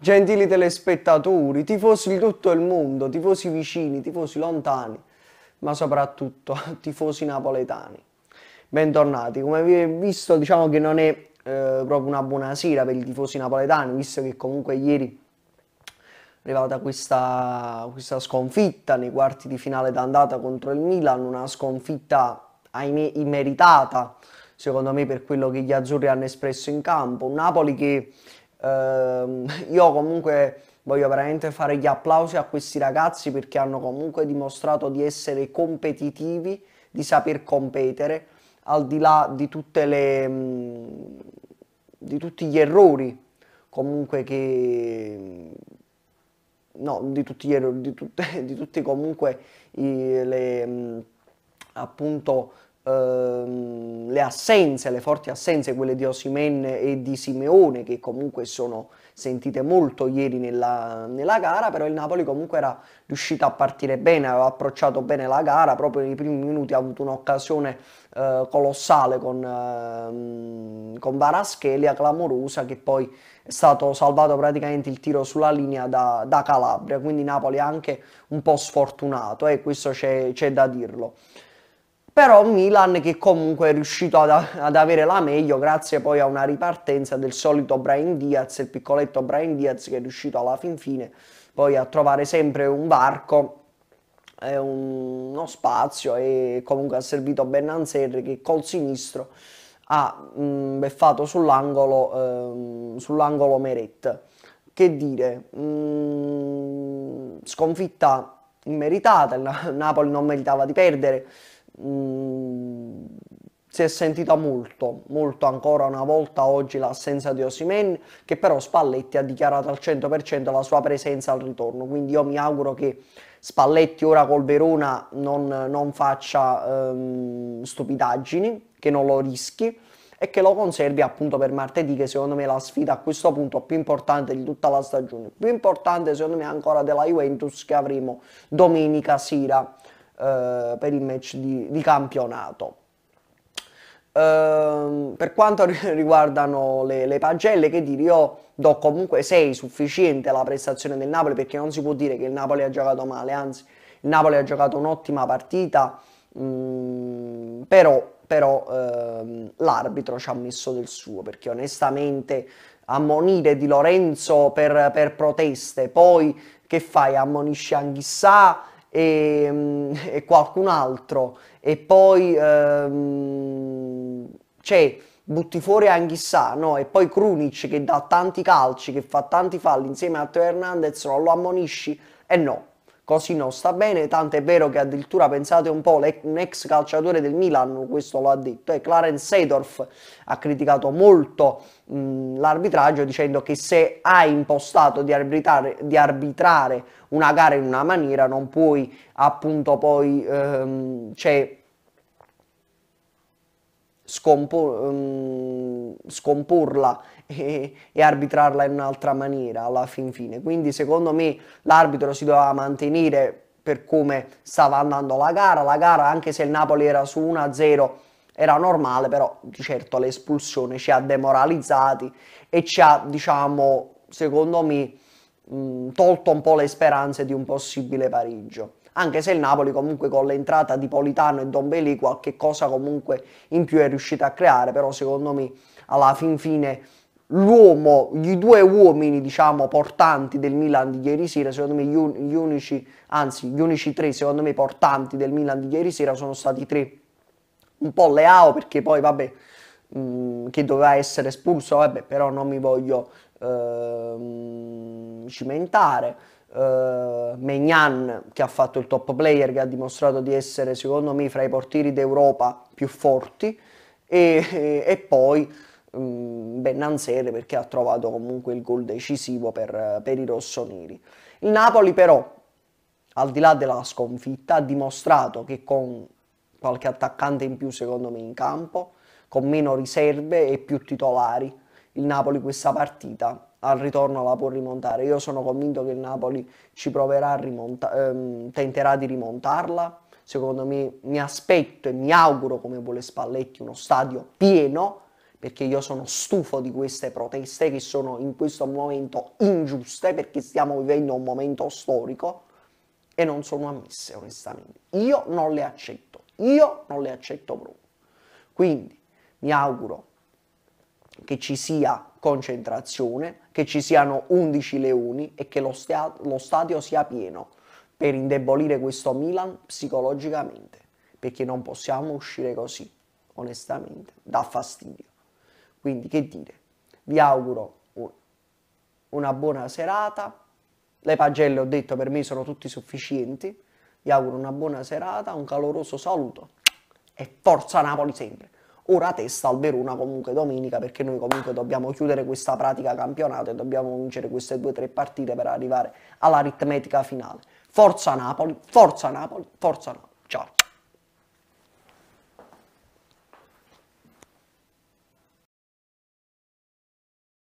Gentili telespettatori, tifosi di tutto il mondo, tifosi vicini, tifosi lontani, ma soprattutto tifosi napoletani. Bentornati, come vi ho visto diciamo che non è eh, proprio una buona sera per i tifosi napoletani, visto che comunque ieri è arrivata questa, questa sconfitta nei quarti di finale d'andata contro il Milan, una sconfitta ahimè immeritata secondo me per quello che gli azzurri hanno espresso in campo, un Napoli che eh, io comunque voglio veramente fare gli applausi a questi ragazzi perché hanno comunque dimostrato di essere competitivi, di saper competere, al di là di, tutte le, mm, di tutti gli errori comunque che mm, no, di tutti gli errori, di, tutte, di tutti comunque i, le, mm, appunto Ehm, le assenze, le forti assenze, quelle di Osimen e di Simeone, che comunque sono sentite molto ieri nella, nella, gara, però il Napoli comunque era riuscito a partire bene, aveva approcciato bene la gara, proprio nei primi minuti ha avuto un'occasione eh, colossale con, ehm, con Varaschelia, clamorosa, che poi è stato salvato praticamente il tiro sulla linea da, da Calabria, quindi Napoli anche un po' sfortunato e eh, questo c'è, c'è da dirlo però Milan che comunque è riuscito ad, ad, avere la meglio grazie poi a una ripartenza del solito Brian Diaz, il piccoletto Brian Diaz che è riuscito alla fin fine poi a trovare sempre un varco, eh, un, uno spazio e comunque ha servito Bernanserri che col sinistro ha mh, beffato sull'angolo, eh, sull'angolo Meret. Che dire, mh, sconfitta immeritata, il Napoli non meritava di perdere, Mm, si è sentita molto, molto ancora una volta oggi l'assenza di Osimen, che però Spalletti ha dichiarato al 100% la sua presenza al ritorno, quindi io mi auguro che Spalletti ora col Verona non, non faccia ehm, stupidaggini, che non lo rischi e che lo conservi appunto per martedì che secondo me è la sfida a questo punto più importante di tutta la stagione più importante secondo me ancora della Juventus che avremo domenica sera eh, per il match di, di campionato. Ehm, per quanto riguardano le, le pagelle, che dire, io do comunque 6 sufficiente alla prestazione del Napoli perché non si può dire che il Napoli ha giocato male, anzi il Napoli ha giocato un'ottima partita, mh, mm, però, però ehm, l'arbitro ci ha messo del suo perché onestamente ammonire Di Lorenzo per, per proteste, poi che fai? Ammonisci anche Anghissà, e, mm, e qualcun altro e poi ehm, c'è butti fuori Anghissà, no? E poi Krunic che dà tanti calci, che fa tanti falli insieme a Teo Hernandez, non lo ammonisci? E no, così non sta bene, tanto è vero che addirittura pensate un po', un ex calciatore del Milan, questo lo ha detto, e eh, Clarence Seedorf ha criticato molto mh, l'arbitraggio dicendo che se hai impostato di arbitrare, di arbitrare, una gara in una maniera non puoi appunto poi ehm, cioè, scompor- um, ehm, scomporla e, e, arbitrarla in un'altra maniera alla fin fine. Quindi secondo me l'arbitro si doveva mantenere per come stava andando la gara, la gara anche se il Napoli era su 1-0 era normale, però di certo l'espulsione ci ha demoralizzati e ci ha, diciamo, secondo me, mh, tolto un po' le speranze di un possibile pareggio anche se il Napoli comunque con l'entrata di Politano e Dombeli qualche cosa comunque in più è riuscita a creare, però secondo me alla fin fine l'uomo, i due uomini diciamo portanti del Milan di ieri sera, secondo me gli unici, anzi gli unici tre secondo me portanti del Milan di ieri sera sono stati tre, un po' Leao perché poi vabbè mh, mm, che doveva essere espulso, vabbè però non mi voglio ehm, cimentare, eh, Maignan che ha fatto il top player, che ha dimostrato di essere secondo me fra i portieri d'Europa più forti e, e, e poi mh, mm, Bennansere perché ha trovato comunque il gol decisivo per, per i rossoneri. Il Napoli però, al di là della sconfitta, ha dimostrato che con qualche attaccante in più secondo me in campo, con meno riserve e più titolari, il Napoli questa partita al ritorno la può rimontare. Io sono convinto che il Napoli ci proverà a rimontare, ehm, tenterà di rimontarla. Secondo me mi aspetto e mi auguro come vuole Spalletti uno stadio pieno perché io sono stufo di queste proteste che sono in questo momento ingiuste perché stiamo vivendo un momento storico e non sono ammesse onestamente. Io non le accetto, io non le accetto proprio. Quindi mi auguro che ci sia concentrazione, che ci siano 11 leoni e che lo, stia- lo stadio sia pieno per indebolire questo Milan psicologicamente, perché non possiamo uscire così, onestamente, da fastidio. Quindi che dire, vi auguro una buona serata, le pagelle ho detto per me sono tutti sufficienti, vi auguro una buona serata, un caloroso saluto e forza Napoli sempre! ora testa al Verona comunque domenica perché noi comunque dobbiamo chiudere questa pratica campionato e dobbiamo vincere queste due o tre partite per arrivare all'aritmetica finale. Forza Napoli, forza Napoli, forza Napoli. Ciao.